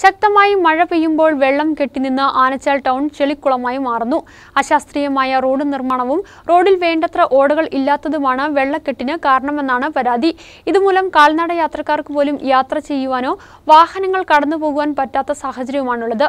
ശക്തമായി മഴ പെയ്യുമ്പോൾ വെള്ളം കെട്ടിനിന്ന് ആനച്ചാൽ ടൗൺ ചെളിക്കുളമായി മാറുന്നു അശാസ്ത്രീയമായ റോഡ് നിർമ്മാണവും റോഡിൽ വേണ്ടത്ര ഓടകൾ ഇല്ലാത്തതുമാണ് വെള്ളക്കെട്ടിന് കാരണമെന്നാണ് പരാതി ഇതുമൂലം കാൽനട യാത്രക്കാർക്ക് പോലും യാത്ര ചെയ്യുവാനോ വാഹനങ്ങൾ കടന്നുപോകുവാൻ പറ്റാത്ത സാഹചര്യവുമാണുള്ളത്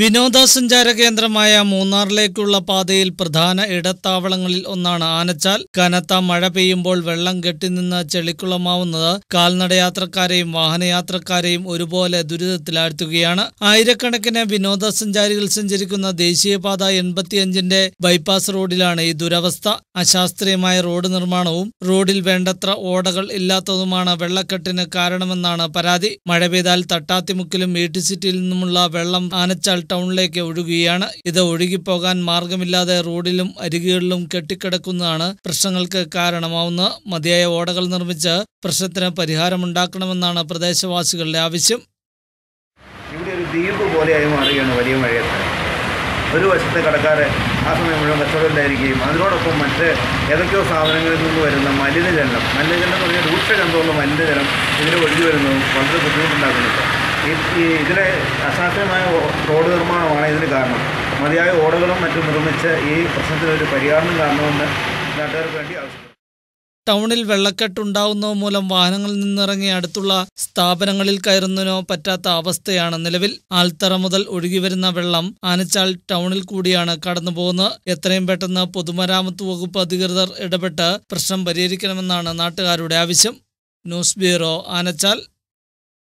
വിനോദസഞ്ചാര കേന്ദ്രമായ മൂന്നാറിലേക്കുള്ള പാതയിൽ പ്രധാന ഇടത്താവളങ്ങളിൽ ഒന്നാണ് ആനച്ചാൽ കനത്ത മഴ പെയ്യുമ്പോൾ വെള്ളം കെട്ടിനിന്ന് ചെളിക്കുളമാവുന്നത് കാൽനടയാത്രക്കാരെയും വാഹനയാത്രക്കാരെയും ഒരുപോലെ ദുരിതത്തിലാഴ്ത്തുകയാണ് ആയിരക്കണക്കിന് വിനോദസഞ്ചാരികൾ സഞ്ചരിക്കുന്ന ദേശീയപാത എൺപത്തിയഞ്ചിന്റെ ബൈപ്പാസ് റോഡിലാണ് ഈ ദുരവസ്ഥ അശാസ്ത്രീയമായ റോഡ് നിർമ്മാണവും റോഡിൽ വേണ്ടത്ര ഓടകൾ ഇല്ലാത്തതുമാണ് വെള്ളക്കെട്ടിന് കാരണമെന്നാണ് പരാതി മഴ പെയ്താൽ തട്ടാത്തിമുക്കിലും വീട്ടുസിറ്റിയിൽ നിന്നുമുള്ള വെള്ളം ആനച്ചാൽ ടൗണിലേക്ക് ഒഴുകുകയാണ് ഇത് ഒഴുകിപ്പോകാൻ മാർഗമില്ലാതെ റോഡിലും അരികുകളിലും കെട്ടിക്കിടക്കുന്നതാണ് പ്രശ്നങ്ങൾക്ക് കാരണമാവുന്ന മതിയായ ഓടകൾ നിർമ്മിച്ച് പ്രശ്നത്തിന് പരിഹാരമുണ്ടാക്കണമെന്നാണ് പ്രദേശവാസികളുടെ ആവശ്യം ഇവിടെ ഒരു ദ്വീപ് പോലെയായി മാറുകയാണ് വലിയ മഴയത്ത് ഒരു വശത്തെ കടക്കാരെ ആ സമയം മുഴുവൻ കച്ചവടമില്ലായിരിക്കുകയും അതിനോടൊപ്പം മറ്റ് ഏതൊക്കെയോ സ്ഥാപനങ്ങളിൽ നിന്ന് വരുന്ന മലിനജലം മലിനജലം എന്ന് പറഞ്ഞാൽ രൂക്ഷ ഗന്ധമുള്ള മലിനജലം ഇതിൽ ഒഴുകി വരുന്നതും വളരെ ബുദ്ധിമുട്ടുണ്ടാക്കുന്നുണ്ട് ഈ ഇതിലെ അസാധ്യമായ റോഡ് നിർമ്മാണമാണ് ഇതിന് കാരണം മതിയായ ഓടകളും മറ്റും നിർമ്മിച്ച് ഈ ഒരു പരിഹാരം കാരണമെന്ന് നാട്ടുകാർക്ക് വേണ്ടി ആവശ്യപ്പെട്ടു ടൗണിൽ വെള്ളക്കെട്ടുണ്ടാവുന്നതോ മൂലം വാഹനങ്ങളിൽ നിന്നിറങ്ങി അടുത്തുള്ള സ്ഥാപനങ്ങളിൽ കയറുന്നതിനോ പറ്റാത്ത അവസ്ഥയാണ് നിലവിൽ ആൽത്തറ മുതൽ ഒഴുകിവരുന്ന വെള്ളം ആനച്ചാൽ ടൗണിൽ കൂടിയാണ് കടന്നുപോകുന്നത് എത്രയും പെട്ടെന്ന് പൊതുമരാമത്ത് വകുപ്പ് അധികൃതർ ഇടപെട്ട് പ്രശ്നം പരിഹരിക്കണമെന്നാണ് നാട്ടുകാരുടെ ആവശ്യം ന്യൂസ് ബ്യൂറോ ആനച്ചാൽ